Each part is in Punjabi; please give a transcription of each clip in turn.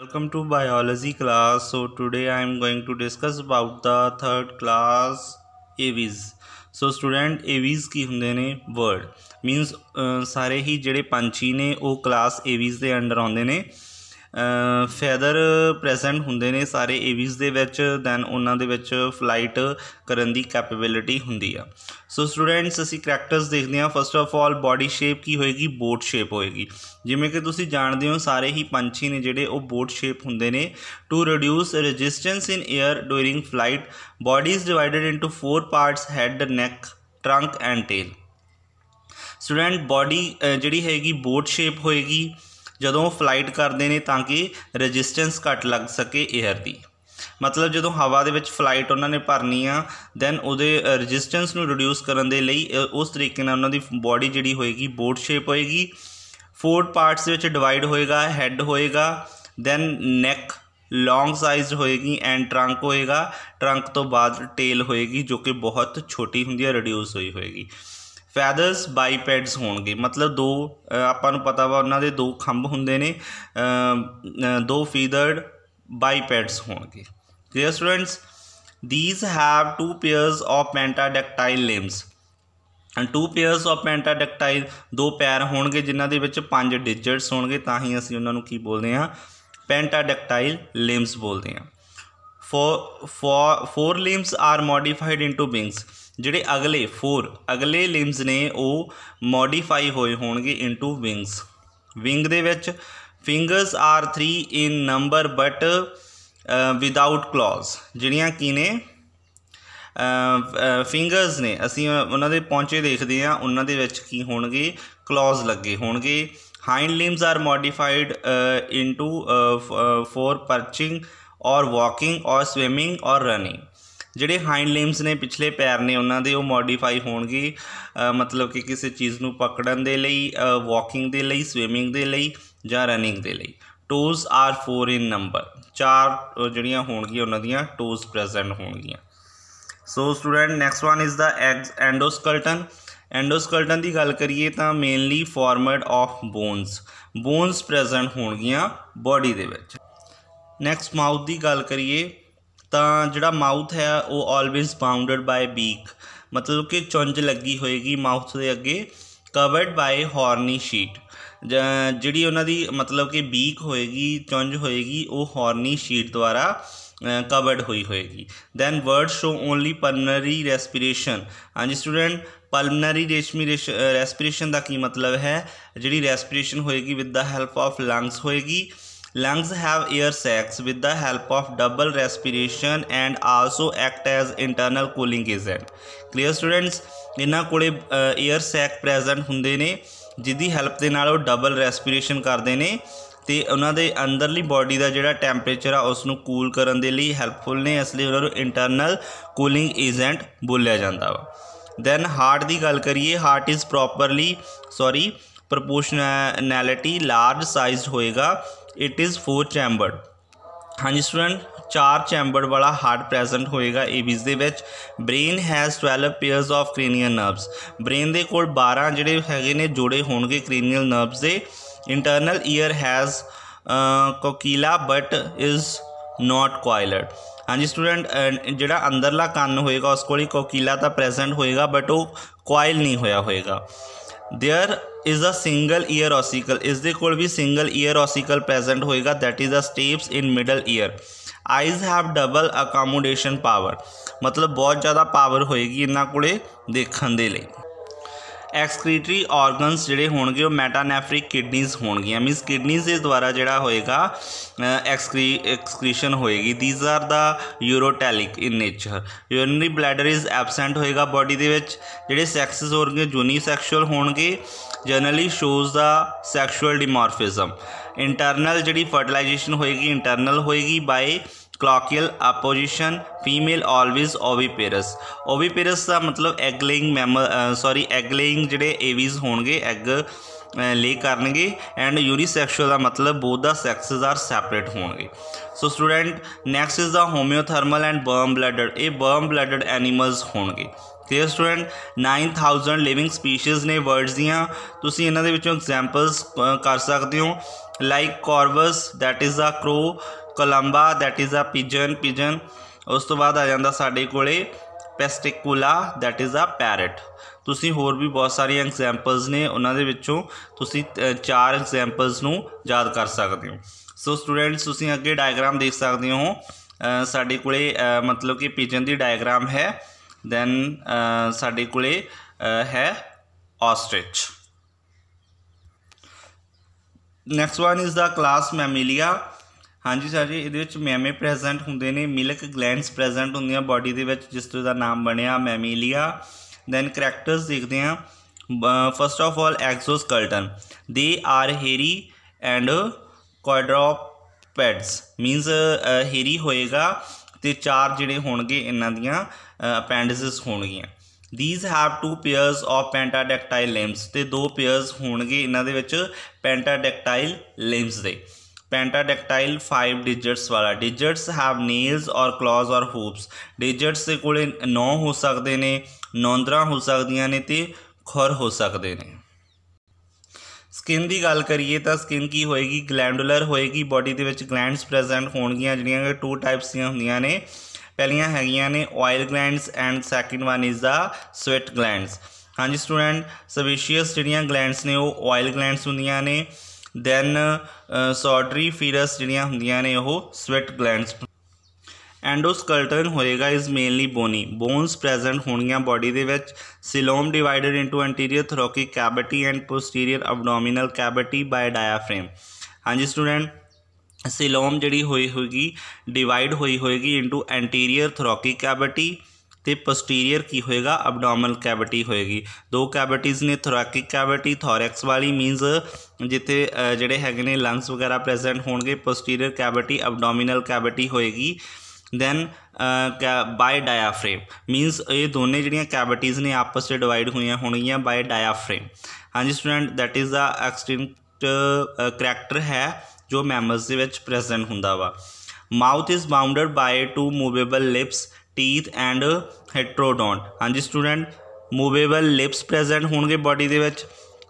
welcome to biology class so today i am going to discuss about the third class avs so student avs ki hunde ne bird means uh, sare hi jehde panchi ne oh class avs de under aunde ne feather present ਹੁੰਦੇ ਨੇ ਸਾਰੇ ਏਵੀਸ ਦੇ ਵਿੱਚ ਦੈਨ ਉਹਨਾਂ ਦੇ ਵਿੱਚ ਫਲਾਈਟ ਕਰਨ ਦੀ ਕੈਪੇਬਿਲਿਟੀ ਹੁੰਦੀ ਆ ਸੋ ਸਟੂਡੈਂਟਸ ਅਸੀਂ ਕੈਰੈਕਟਰਸ ਦੇਖਦੇ ਹਾਂ first of all body shape ਕੀ ਹੋਏਗੀ ਬੋਟ ਸ਼ੇਪ ਹੋਏਗੀ ਜਿਵੇਂ ਕਿ ਤੁਸੀਂ ਜਾਣਦੇ ਹੋ ਸਾਰੇ ਹੀ ਪੰਛੀ ਨੇ ਜਿਹੜੇ ਉਹ ਬੋਟ ਸ਼ੇਪ ਹੁੰਦੇ ਨੇ to reduce resistance in air during flight body is divided into four parts head neck trunk and tail student body ਜਿਹੜੀ ਹੈਗੀ ਬੋਟ ਸ਼ੇਪ ਹੋਏਗੀ ਜਦੋਂ ਫਲਾਈਟ ਕਰਦੇ ਨੇ ਤਾਂ ਕਿ ਰੈਜ਼ਿਸਟੈਂਸ ਘੱਟ ਲੱਗ ਸਕੇ 에ਅਰ ਦੀ ਮਤਲਬ ਜਦੋਂ ਹਵਾ ਦੇ ਵਿੱਚ ਫਲਾਈਟ ਉਹਨਾਂ ਨੇ ਭਰਨੀ ਆ ਦੈਨ ਉਹਦੇ ਰੈਜ਼ਿਸਟੈਂਸ ਨੂੰ ਰਿਡਿਊਸ ਕਰਨ ਦੇ ਲਈ ਉਸ ਤਰੀਕੇ ਨਾਲ ਉਹਨਾਂ ਦੀ ਬਾਡੀ ਜਿਹੜੀ ਹੋਏਗੀ ਬੋਟ ਸ਼ੇਪ ਹੋਏਗੀ ਫੋਰ ਪਾਰਟਸ ਵਿੱਚ ਡਿਵਾਈਡ ਹੋਏਗਾ ਹੈੱਡ ਹੋਏਗਾ ਦੈਨ ਨੈਕ ਲੌਂਗ ਸਾਈਜ਼ਡ ਹੋਏਗੀ ਐਂਡ ਟਰੰਕ ਹੋਏਗਾ ਟਰੰਕ ਤੋਂ ਬਾਅਦ ਟੇਲ ਹੋਏਗੀ ਜੋ ਕਿ ਬਹੁਤ ਛੋਟੀ ਹੁੰਦੀ ਹੈ ਰਿਡਿਊਸ ਹੋਈ ਹੋਏਗੀ ਫੈਦਰਸ ਬਾਈਪੈਡਸ ਹੋਣਗੇ ਮਤਲਬ ਦੋ ਆਪਾਂ ਨੂੰ ਪਤਾ ਵਾ ਉਹਨਾਂ ਦੇ ਦੋ ਖੰਭ ਹੁੰਦੇ ਨੇ ਦੋ ਫੀਦਰਡ ਬਾਈਪੈਡਸ ਹੋਣਗੇ clear students these have two pairs of pentadactyl limbs and two pairs of pentadactyl ਦੋ ਪੈਰ ਹੋਣਗੇ ਜਿਨ੍ਹਾਂ ਦੇ ਵਿੱਚ ਪੰਜ ਡਿਜਿਟਸ ਹੋਣਗੇ ਤਾਂ ਹੀ ਅਸੀਂ ਉਹਨਾਂ ਨੂੰ ਕੀ ਬੋਲਦੇ ਹਾਂ ਪੈਂਟਾਡੈਕਟਾਈਲ ਲਿੰਬਸ ਬੋਲਦੇ ਹਾਂ four four limbs are modified into wings ਜਿਹੜੇ ਅਗਲੇ 4 ਅਗਲੇ ਲਿੰਬਸ ਨੇ ਉਹ ਮੋਡੀਫਾਈ ਹੋਏ ਹੋਣਗੇ ਇਨਟੂ ਵਿੰਗਸ ਵਿੰਗ ਦੇ ਵਿੱਚ fingers are 3 in number but without claws ਜਿਹੜੀਆਂ ਕੀ ਨੇ ਫਿੰਗਰਸ ਨੇ ਅਸੀਂ ਉਹਨਾਂ ਦੇ ਪੌਂਚੇ ਦੇਖਦੇ ਆ ਉਹਨਾਂ ਦੇ ਵਿੱਚ ਕੀ ਹੋਣਗੇ ਕਲੌਜ਼ ਲੱਗੇ ਹੋਣਗੇ hind limbs are modified into for perching or walking ਔਰ ਸਵਿਮਿੰਗ ਔਰ ਰਨਿੰਗ ਜਿਹੜੇ ਹਾਈਂਡ ਲਿਮਸ ਨੇ ਪਿਛਲੇ ਪੈਰ ਨੇ ਉਹਨਾਂ ਦੇ ਉਹ ਮੋਡੀਫਾਈ ਹੋਣਗੇ ਮਤਲਬ ਕਿ ਕਿਸੇ ਚੀਜ਼ ਨੂੰ ਪਕੜਨ ਦੇ ਲਈ ਵਾਕਿੰਗ ਦੇ ਲਈ ਸਵਿਮਿੰਗ ਦੇ ਲਈ ਜਾਂ ਰਨਿੰਗ ਦੇ ਲਈ ਟੋਜ਼ ਆਰ 4 ਇਨ ਨੰਬਰ ਚਾਰ ਜਿਹੜੀਆਂ ਹੋਣਗੀਆਂ ਉਹਨਾਂ ਦੀਆਂ ਟੋਜ਼ ਪ੍ਰੈਜ਼ੈਂਟ ਹੋਣਗੀਆਂ so student next one is the endoskeleton endoskeleton ਦੀ ਗੱਲ ਕਰੀਏ ਤਾਂ mainly formed of bones bones present ਹੋਣਗੀਆਂ ਬਾਡੀ ਦੇ ਵਿੱਚ ਨੈਕਸਟ ਮਾਊਥ ਦੀ ਗੱਲ ਕਰੀਏ ਤਾਂ ਜਿਹੜਾ ਮਾਊਥ ਹੈ ਉਹ ਆਲਵੇਜ਼ ਬਾਉਂਡਡ ਬਾਈ ਬੀਕ ਮਤਲਬ ਕਿ ਚੁੰਝ ਲੱਗੀ ਹੋਏਗੀ ਮਾਊਥ ਦੇ ਅੱਗੇ ਕਵਰਡ ਬਾਈ ਹਾਰਨੀ ਸ਼ੀਟ ਜਿਹੜੀ ਉਹਨਾਂ ਦੀ ਮਤਲਬ ਕਿ ਬੀਕ ਹੋਏਗੀ ਚੁੰਝ ਹੋਏਗੀ ਉਹ ਹਾਰਨੀ ਸ਼ੀਟ ਦੁਆਰਾ ਕਵਰਡ ਹੋਈ ਹੋਏਗੀ then bird show only pulmonary respiration ਹਾਂਜੀ ਸਟੂਡੈਂਟ ਪਲਮਨਰੀ ਰੈਸਪੀਰੇਸ਼ਨ ਦਾ ਕੀ ਮਤਲਬ ਹੈ ਜਿਹੜੀ ਰੈਸਪੀਰੇਸ਼ਨ ਹੋਏਗੀ with the help of lungs ਹੋਏਗੀ Lungs have air sacs with the help of double respiration and also act as internal cooling agent. Clear students ਇਹਨਾਂ ਕੋਲੇ 에ਅਰ ਸੈਕ ਪ੍ਰੈਜ਼ੈਂਟ ਹੁੰਦੇ ਨੇ ਜਿਹਦੀ ਹੈਲਪ ਦੇ ਨਾਲ ਉਹ ਡਬਲ ਰੈਸਪੀਰੇਸ਼ਨ ਕਰਦੇ ਨੇ ਤੇ ਉਹਨਾਂ ਦੇ ਅੰਦਰਲੀ ਬਾਡੀ ਦਾ ਜਿਹੜਾ ਟੈਂਪਰੇਚਰ ਆ ਉਸ ਨੂੰ ਕੂਲ ਕਰਨ ਦੇ ਲਈ ਹੈਲਪਫੁਲ ਨੇ ਇਸ ਲਈ ਉਹਨਾਂ ਨੂੰ ਇੰਟਰਨਲ ਕੂਲਿੰਗ ਏਜੰਟ ਬੋਲਿਆ ਜਾਂਦਾ ਵਾ ਦੈਨ ਹਾਰਟ ਦੀ ਗੱਲ ਕਰੀਏ heart is properly sorry proportionality large sized ਹੋਏਗਾ ਇਟ ਇਜ਼ ਫੋਰ ਚੈਂਬਰਡ ਹਾਂਜੀ ਸਟੂਡੈਂਟ ਚਾਰ ਚੈਂਬਰਡ ਵਾਲਾ ਹਾਰਟ ਪ੍ਰੈਜ਼ੈਂਟ ਹੋਏਗਾ ਏਬੀਸ ਦੇ ਵਿੱਚ brain has 12 pairs of cranial nerves brain ਦੇ ਕੋਲ 12 ਜਿਹੜੇ ਹੈਗੇ ਨੇ ਜੋੜੇ ਹੋਣਗੇ ਕ੍ਰੀਨੀਅਲ ਨਰਵਸ ਦੇ internal ear has cochlea but is not coiled ਹਾਂਜੀ ਸਟੂਡੈਂਟ ਜਿਹੜਾ ਅੰਦਰਲਾ ਕੰਨ ਹੋਏਗਾ ਉਸ ਕੋਲ ਹੀ ਕੋਕੀਲਾ ਤਾਂ ਪ੍ਰੈਜ਼ੈਂਟ ਹੋਏਗਾ ਬਟ ਉਹ ਕੁਆਇਲ ਨਹੀਂ ਹੋਇਆ ਹੋਏਗਾ there is a single ear ossicle ਇਸ ਦੇ ਕੋਲ ਵੀ ਸਿੰਗਲ ਈਅਰ ਓਸੀਕਲ ਪ੍ਰੈਜ਼ੈਂਟ ਹੋਏਗਾ that is a stapes in middle ear eyes have double accommodation power ਮਤਲਬ ਬਹੁਤ ਜ਼ਿਆਦਾ ਪਾਵਰ ਹੋਏਗੀ ਇਹਨਾਂ ਕੋਲੇ ਦੇਖਣ ਦੇ ਲਈ ਐਕਸਕ੍ਰੀਟਰੀ ਆਰਗਨਸ ਜਿਹੜੇ ਹੋਣਗੇ ਉਹ ਮੈਟਾਨੈਫ੍ਰਿਕ ਕਿਡਨੀਜ਼ ਹੋਣਗੀਆਂ ਮੀਨਸ ਕਿਡਨੀਜ਼ ਦੇ ਦੁਆਰਾ ਜਿਹੜਾ ਹੋਏਗਾ ਐਕਸਕ੍ਰੀ ਐਕਸਕ੍ਰੀਸ਼ਨ ਹੋਏਗੀ these are the uricotelic in nature urinary bladder is absent ਹੋਏਗਾ ਬਾਡੀ ਦੇ ਵਿੱਚ ਜਿਹੜੇ ਸੈਕਸਸ ਹੋਣਗੇ ਸੈਕਸ਼ੂਅਲ ਹੋਣਗੇ generally shows the sexual dimorphism internal ਜਿਹੜੀ ਫਰਟੀਲਾਈਜੇਸ਼ਨ ਹੋਏਗੀ ਇੰਟਰਨਲ ਹੋਏਗੀ by cloacal apposition female always oviparous oviparous का मतलब एगलेइंग मैम सॉरी एगलेइंग जोड़े एवीज होग ले करे एंड यूनीसैक्शुअल का मतलब बोथ द सैक्स आर सैपरेट हो so student next is the homeothermal and warm blooded ये बर्म ब्लड एनीमल्स हो गए clear student nine thousand living species ने वर्ड्स दियाँ तुम इन्हों एग्जैम्पल्स कर सकते हो like Corvus that is the crow Columba that is a pigeon pigeon ਉਸ ਤੋਂ ਬਾਅਦ ਆ ਜਾਂਦਾ ਸਾਡੇ ਕੋਲੇ Psittacula that is a parrot ਤੁਸੀਂ ਹੋਰ ਵੀ ਬਹੁਤ ਸਾਰੀਆਂ ਐਗਜ਼ਾਮਪਲਸ ਨੇ ਉਹਨਾਂ ਦੇ ਵਿੱਚੋਂ ਤੁਸੀਂ ਚਾਰ ਐਗਜ਼ਾਮਪਲਸ ਨੂੰ ਯਾਦ ਕਰ ਸਕਦੇ ਹੋ ਸੋ ਸਟੂਡੈਂਟਸ ਤੁਸੀਂ ਅੱਗੇ ਡਾਇਗਰਾਮ ਦੇਖ ਸਕਦੇ ਹੋ ਸਾਡੇ ਕੋਲੇ ਮਤਲਬ ਕਿ ਪਿਜਨ ਦੀ ਡਾਇਗਰਾਮ ਹੈ ਦੈਨ ਸਾਡੇ ਕੋਲੇ ਹੈ ostrich next one is the class Mammalia ਹਾਂਜੀ ਸਰ ਜੀ ਇਹਦੇ ਵਿੱਚ ਮੈਮੇ ਪ੍ਰੈਜ਼ੈਂਟ ਹੁੰਦੇ ਨੇ ਮਿਲਕ ਗਲੈਂਡਸ ਪ੍ਰੈਜ਼ੈਂਟ ਹੁੰਦੀਆਂ ਬਾਡੀ ਦੇ ਵਿੱਚ ਜਿਸ ਤੋਂ ਦਾ ਨਾਮ ਬਣਿਆ ਮੈਮੀਲੀਆ ਦੈਨ ਕੈਰੈਕਟਰਸ ਦੇਖਦੇ ਆ ਫਸਟ ਆਫ ਆਲ ਐਗਜ਼ੋਸਕਲਟਨ ਦੇ are hairy and quadrupeds means hairy ਹੋਏਗਾ ਤੇ ਚਾਰ ਜਿਹੜੇ ਹੋਣਗੇ ਇਹਨਾਂ ਦੀਆਂ ਅਪੈਂਡਿਸਸ ਹੋਣਗੀਆਂ these have two pairs of pentadactyl limbs ਤੇ ਦੋ ਪੇਅਰਸ ਹੋਣਗੇ ਇਹਨਾਂ ਦੇ ਵਿੱਚ ਪੈਂਟਾਡੈਕਟਾਈਲ ਲਿੰਬਸ ਦੇ पेंटाडेक्टाइल फाइव डिजिट्स ਵਾਲਾ digits have nails or claws or hooves digits ਦੇ ਕੋਲੇ 9 ਹੋ ਸਕਦੇ ਨੇ ਨੌਂਦਰਾ ਹੋ ਸਕਦੀਆਂ ਨੇ ਤੇ ਖੁਰ ਹੋ ਸਕਦੇ ਨੇ ਸਕਿਨ ਦੀ ਗੱਲ ਕਰੀਏ ਤਾਂ ਸਕਿਨ ਕੀ ਹੋਏਗੀ ਗਲੈਂਡੂਲਰ ਹੋਏਗੀ ਬਾਡੀ ਦੇ ਵਿੱਚ ਗਲੈਂਡਸ ਪ੍ਰੈਜ਼ੈਂਟ ਹੋਣਗੀਆਂ ਜਿਹੜੀਆਂ ਕਿ ਟੂ ਟਾਈਪਸ ਦੀਆਂ ਹੁੰਦੀਆਂ ਨੇ ਪਹਿਲੀਆਂ ਹੈਗੀਆਂ ਨੇ oil glands and second one is the sweat glands ਹਾਂਜੀ ਸਟੂਡੈਂਟ ਸਬੀਸ਼ੀਅਸ ਜਿਹੜੀਆਂ ਗਲੈਂਡਸ ਨੇ ਉਹ ਆਇਲ ਗਲੈਂਡਸ ਹੁੰਦੀਆਂ ਨੇ ਦੈਨ ਸੌਡਰੀ ਫੀਰਸ ਜਿਹੜੀਆਂ ਹੁੰਦੀਆਂ ਨੇ ਉਹ ਸਵੈਟ ਗਲੈਂਡਸ ਐਂਡੋਸਕਲਟਨ ਹੋਏਗਾ ਇਸ ਮੇਨਲੀ ਬੋਨੀ ਬੋਨਸ ਪ੍ਰੈਜ਼ੈਂਟ ਹੋਣਗੀਆਂ ਬਾਡੀ ਦੇ ਵਿੱਚ coelom divided into anterior thoracic cavity and posterior abdominal cavity by diaphragm ਹਾਂਜੀ ਸਟੂਡੈਂਟ ਸਿਲੋਮ ਜਿਹੜੀ ਹੋਈ ਹੋਏਗੀ ਡਿਵਾਈਡ ਹੋਈ ਹੋਏਗੀ ਇਨਟੂ ਐਂਟੀਰੀਅਰ ਥਰੋਕਿਕ ਕੈਵਿਟੀ ਤੇ ਪੋਸਟੀਰੀਅਰ ਕੀ ਹੋਏਗਾ ਅਬਡੋਮਨਲ ਕੈਵਿਟੀ ਹੋਏਗੀ ਦੋ ਕੈਵਿਟੀਜ਼ ਨੇ ਥੋਰੈਕਿਕ ਕੈਵਿਟੀ ਥੋਰੈਕਸ ਵਾਲੀ ਮੀਨਸ ਜਿੱਥੇ ਜਿਹੜੇ ਹੈਗੇ ਨੇ ਲੰਗਸ ਵਗੈਰਾ ਪ੍ਰੈਜ਼ੈਂਟ ਹੋਣਗੇ ਪੋਸਟੀਰੀਅਰ ਕੈਵਿਟੀ ਅਬਡੋਮਨਲ ਕੈਵਿਟੀ ਹੋਏਗੀ ਦੈਨ ਬਾਈ ਡਾਇਆਫ੍ਰੇਮ ਮੀਨਸ ਇਹ ਦੋਨੇ ਜਿਹੜੀਆਂ ਕੈਵਿਟੀਜ਼ ਨੇ ਆਪਸ ਵਿੱਚ ਡਿਵਾਈਡ ਹੋਈਆਂ ਹੋਣਗੀਆਂ ਬਾਈ ਡਾਇਆਫ੍ਰੇਮ ਹਾਂਜੀ ਸਟੂਡੈਂਟ ਦੈਟ ਇਜ਼ ਦਾ ਐਕਸਟ੍ਰੀਮਟ ਕੈਰੈਕਟਰ ਹੈ ਜੋ ਮੈਮਸ ਦੇ ਵਿੱਚ ਪ੍ਰੈਜ਼ੈਂਟ ਹੁੰਦਾ ਵਾ mouth is bounded by two movable lips teeth and heterodont ਹਾਂਜੀ ਸਟੂਡੈਂਟ ਮੂਵੇਬਲ ਲਿਪਸ ਪ੍ਰੈਜ਼ੈਂਟ ਹੋਣਗੇ ਬਾਡੀ ਦੇ ਵਿੱਚ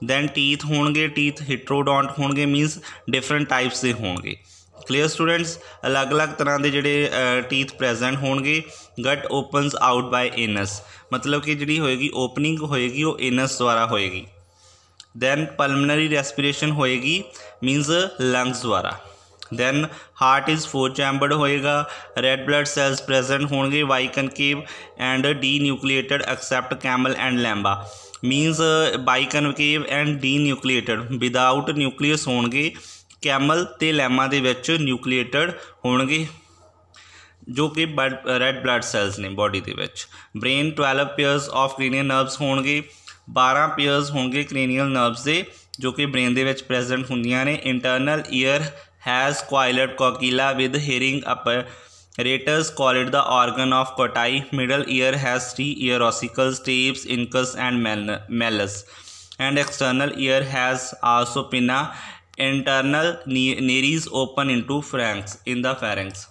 ਦੈਨ ਟੀਥ ਹੋਣਗੇ ਟੀਥ ਹਿਟਰੋਡੋਂਟ ਹੋਣਗੇ ਮੀਨਸ ਡਿਫਰੈਂਟ ਟਾਈਪਸ ਦੇ ਹੋਣਗੇ ਕਲੀਅਰ ਸਟੂਡੈਂਟਸ ਅਲੱਗ-ਅਲੱਗ ਤਰ੍ਹਾਂ ਦੇ ਜਿਹੜੇ ਟੀਥ ਪ੍ਰੈਜ਼ੈਂਟ ਹੋਣਗੇ gut opens out by anus ਮਤਲਬ ਕਿ ਜਿਹੜੀ ਹੋਏਗੀ ਓਪਨਿੰਗ ਹੋਏਗੀ ਉਹ ਇਨਸ ਦੁਆਰਾ ਹੋਏਗੀ ਦੈਨ ਪਲਮਨਰੀ ਰੈਸਪੀਰੇਸ਼ਨ ਹੋਏਗੀ ਮੀਨਸ ਲੰਗਸ ਦੁਆਰਾ then heart is four chambered होएगा रेड ब्लड सैल्स प्रेजेंट होंगे biconcave and denucleated except camel and llama means biconcave and denucleated without nucleus हो कैमल तो लैमा के न्यूक्लिएटड हो जो कि ब्लड रैड ब्लड सैल्स ने बॉडी के brain twelve pairs of cranial nerves हो बारह पेयरस होनियल नर्वस के जो कि ब्रेन के प्रजेंट होंगे ने internal ear has coiled cochlea with hearing apparatus called the organ of Cotai. Middle ear has three ear ossicles, stapes, incus and malleus. And external ear has also pinna. Internal nares open into pharynx in the pharynx.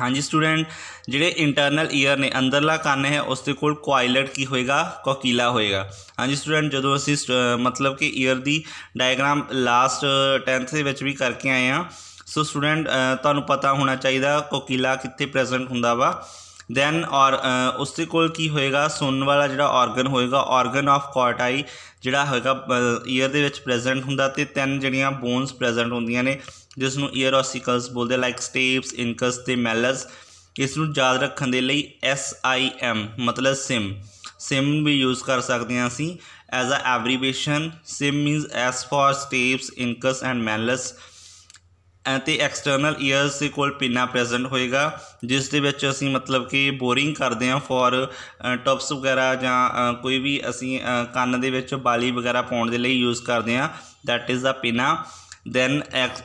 ਹਾਂਜੀ ਸਟੂਡੈਂਟ ਜਿਹੜੇ ਇੰਟਰਨਲ ਈਅਰ ਨੇ ਅੰਦਰਲਾ ਕੰਨ ਹੈ ਉਸ ਦੇ ਕੋਲ ਕੁਆਇਲਟ ਕੀ ਹੋਏਗਾ ਕੋਕੀਲਾ ਹੋਏਗਾ ਹਾਂਜੀ ਸਟੂਡੈਂਟ ਜਦੋਂ ਅਸੀਂ ਮਤਲਬ ਕਿ ਈਅਰ ਦੀ ਡਾਇਗਰਾਮ ਲਾਸਟ 10th ਦੇ ਵਿੱਚ ਵੀ ਕਰਕੇ ਆਏ ਆ ਸੋ ਸਟੂਡੈਂਟ ਤੁਹਾਨੂੰ ਪਤਾ ਹੋਣਾ ਚਾਹੀਦਾ ਕੋਕੀਲਾ ਕਿੱਥੇ ਪ੍ਰੈਜ਼ੈਂਟ ਹੁੰਦਾ ਵਾ ਦੈਨ ਔਰ ਉਸ ਦੇ ਕੋਲ ਕੀ ਹੋਏਗਾ ਸੁਣਨ ਵਾਲਾ ਜਿਹੜਾ ਆਰਗਨ ਹੋਏਗਾ ਆਰਗਨ ਆਫ ਕੋਰਟਾਈ ਜਿਹੜਾ ਹੋਏਗਾ ਈਅਰ ਦੇ ਵਿੱਚ ਪ੍ਰੈਜ਼ੈਂਟ ਹੁੰਦਾ ਤੇ ਤਿੰਨ ਜਿਹੜੀਆਂ ਬੋਨਸ ਪ੍ਰੈਜ਼ੈਂਟ ਹੁੰਦੀਆਂ ਨੇ ਜਿਸ ਨੂੰ ਈਅਰ ਆਸਿਕਲਸ ਬੋਲਦੇ ਲਾਈਕ ਸਟੇਪਸ ਇਨਕਸ ਤੇ ਮੈਲਸ ਇਸ ਨੂੰ ਯਾਦ ਰੱਖਣ ਦੇ ਲਈ ਐਸ ਆਈ ਐਮ ਮਤਲਬ ਸਿਮ ਸਿਮ ਵੀ ਯੂਜ਼ ਕਰ ਸਕਦੇ ਹਾਂ ਅਸੀਂ as a abbreviation SIM means S for stapes incus and malleus ਅਤੇ ਐਕਸਟਰਨਲ ਈਅਰਸ ਦੇ ਕੋਲ ਪਿੰਨਾ ਪ੍ਰੈਜ਼ੈਂਟ ਹੋਏਗਾ ਜਿਸ ਦੇ ਵਿੱਚ ਅਸੀਂ ਮਤਲਬ ਕਿ ਬੋਰਿੰਗ ਕਰਦੇ ਹਾਂ ਫੋਰ ਟੌਪਸ ਵਗੈਰਾ ਜਾਂ ਕੋਈ ਵੀ ਅਸੀਂ ਕੰਨ ਦੇ ਵਿੱਚ ਬਾਲੀ ਵਗੈਰਾ ਪਾਉਣ ਦੇ ਲਈ ਯੂਜ਼ ਕਰਦੇ ਹਾਂ that is the pinna then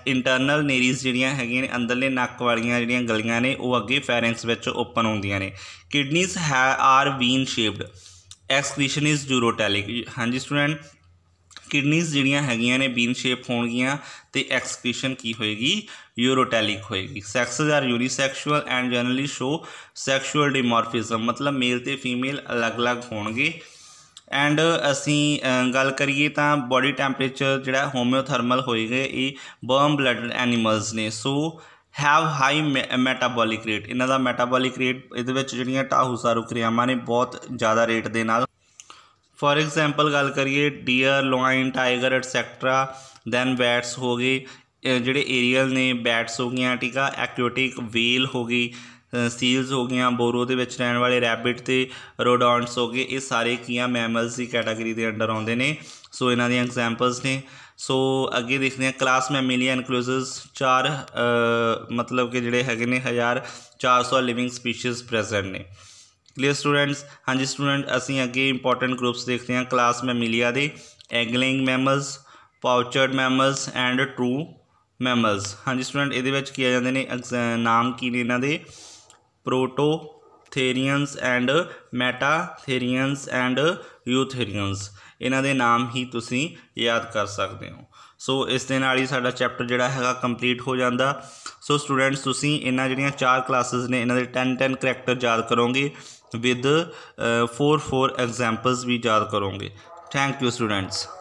internal nares ਜਿਹੜੀਆਂ ਹੈਗੀਆਂ ਨੇ ਅੰਦਰਲੇ ਨੱਕ ਵਾਲੀਆਂ ਜਿਹੜੀਆਂ ਗਲੀਆਂ ਨੇ ਉਹ ਅੱਗੇ ਫੈਰਿੰਗਸ ਵਿੱਚ ਓਪਨ ਹੁੰਦੀਆਂ ਨੇ ਕਿਡਨੀਜ਼ ਹੈ are bean shaped excretion is uricotelic ਹਾਂਜੀ ਸਟੂਡੈਂਟ ਕਿਡਨੀਜ਼ ਜਿਹੜੀਆਂ ਹੈਗੀਆਂ ਨੇ ਬੀਨ ਸ਼ੇਪ ਹੋਣਗੀਆਂ ਤੇ ਐਕਸਕ੍ਰੀਸ਼ਨ ਕੀ ਹੋਏਗੀ ਯੂਰੋਟੈਲਿਕ ਹੋਏਗੀ sexes are unisexual and generally show sexual dimorphism ਮਤਲਬ ਮੇਲ ਤੇ ਫੀਮੇਲ ਅਲੱਗ-ਅਲੱਗ ਹੋਣਗੇ ਐਂਡ ਅਸੀਂ ਗੱਲ ਕਰੀਏ ਤਾਂ ਬੋਡੀ ਟੈਂਪਰੇਚਰ ਜਿਹੜਾ ਹੋਮਿਓਥਰਮਲ ਹੋਏਗਾ ਇਹ ਬਰਮ ਬਲੱਡ ਐਨੀਮਲਸ ਨੇ so have high metabolic rate ਇਹਨਾਂ ਦਾ ਮੈਟਾਬੋਲਿਕ ਰੇਟ ਇਹਦੇ ਵਿੱਚ ਜਿਹੜੀਆਂ ਟਾਹੂ ਸਾਰੂ ਕਿਰਿਆਵਾਂ ਨੇ ਬਹੁਤ ਜ਼ਿਆਦਾ ਰੇਟ ਦੇ ਨਾਲ ਫੋਰ ਐਗਜ਼ਾਮਪਲ ਗੱਲ ਕਰੀਏ deer lion tiger et cetera then bats ਹੋ ਗਏ ਜਿਹੜੇ ਏਰੀਅਲ ਨੇ ਬੈਟਸ ਹੋ ਗਈਆਂ ਠੀਕ ਆ ਐਕਲੋਟਿਕ ਵੇਲ ਹੋ ਗਈ ਸੀਲਸ ਹੋ ਗਈਆਂ ਬੋਰੋ ਦੇ ਵਿੱਚ ਰਹਿਣ ਵਾਲੇ ਰੈਬਿਟ ਤੇ ਰੋਡੌਂਟਸ ਹੋ ਗਏ ਇਹ ਸਾਰੇ ਕੀਆ ਮੈਮਲਸ ਦੀ ਕੈਟਾਗਰੀ ਦੇ ਅੰਡਰ ਆਉਂਦੇ ਨੇ ਸੋ ਇਹਨਾਂ ਦੀਆਂ ਐਗਜ਼ਾਮਪਲਸ ਨੇ ਸੋ ਅੱਗੇ ਦੇਖਦੇ ਹਾਂ ਕਲਾਸ ਮੈਮਲੀਆ ਇਨਕਲੂਸਸ ਚਾਰ ਮਤਲਬ ਕਿ ਜਿਹੜੇ ਹੈਗੇ ਨੇ 1400 ਲਿਵਿੰਗ ਸਪੀਸੀਜ਼ ਪ੍ਰੈਜ਼ੈਂਟ ਨੇ ਕਲੀਅਰ ਸਟੂਡੈਂਟਸ ਹਾਂਜੀ ਸਟੂਡੈਂਟ ਅਸੀਂ ਅੱਗੇ ਇੰਪੋਰਟੈਂਟ ਗਰੁੱਪਸ ਦੇਖਦੇ ਹਾਂ ਕਲਾਸ ਮਿਲਿਆ ਦੇ egg laying mammals pouched mammals and true mammals ਹਾਂਜੀ ਸਟੂਡੈਂਟ ਇਹਦੇ ਵਿੱਚ ਕੀ ਆ ਜਾਂਦੇ ਨੇ ਨਾਮ ਕੀ ਨੇ ਇਹਨਾਂ ਦੇ prototherians and metatherians and eutherians ਇਹਨਾਂ ਦੇ ਨਾਮ ਹੀ ਤੁਸੀਂ ਯਾਦ ਕਰ ਸਕਦੇ ਹੋ ਸੋ ਇਸ ਦੇ ਨਾਲ ਹੀ ਸਾਡਾ ਚੈਪਟਰ ਜਿਹੜਾ ਹੈਗਾ ਕੰਪਲੀਟ ਹੋ ਜਾਂਦਾ ਸੋ ਸਟੂਡੈਂਟਸ ਤੁਸੀਂ ਇਹਨਾਂ ਜਿਹੜੀਆਂ ਚਾਰ ਕਲਾਸਸ ਨੇ ਇਹਨਾਂ ਦੇ 10 10 ਕਰੈਕਟਰ ਯਾਦ ਕਰੋਗੇ विद फोर फोर एग्जांपल्स भी याद करोगे थैंक यू स्टूडेंट्स